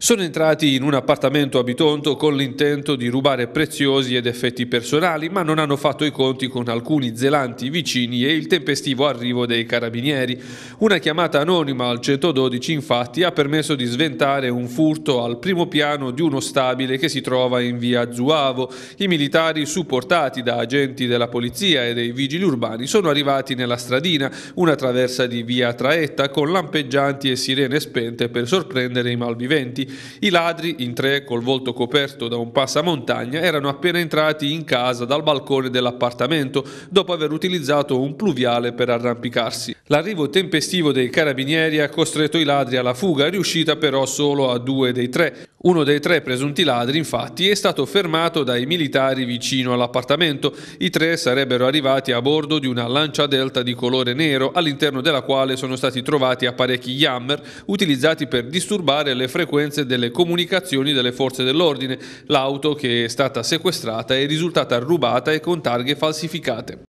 Sono entrati in un appartamento a Bitonto con l'intento di rubare preziosi ed effetti personali, ma non hanno fatto i conti con alcuni zelanti vicini e il tempestivo arrivo dei carabinieri. Una chiamata anonima al 112 infatti ha permesso di sventare un furto al primo piano di uno stabile che si trova in via Zuavo. I militari, supportati da agenti della polizia e dei vigili urbani, sono arrivati nella stradina, una traversa di via Traetta, con lampeggianti e sirene spente per sorprendere i malviventi. I ladri, in tre, col volto coperto da un passamontagna, erano appena entrati in casa dal balcone dell'appartamento dopo aver utilizzato un pluviale per arrampicarsi. L'arrivo tempestivo dei carabinieri ha costretto i ladri alla fuga, riuscita però solo a due dei tre. Uno dei tre presunti ladri, infatti, è stato fermato dai militari vicino all'appartamento. I tre sarebbero arrivati a bordo di una lancia delta di colore nero, all'interno della quale sono stati trovati apparecchi Yammer utilizzati per disturbare le frequenze Servizi e delle Comunicazioni delle Forze dell'Ordine, l'auto che è stata sequestrata è risultata rubata e con targhe falsificate.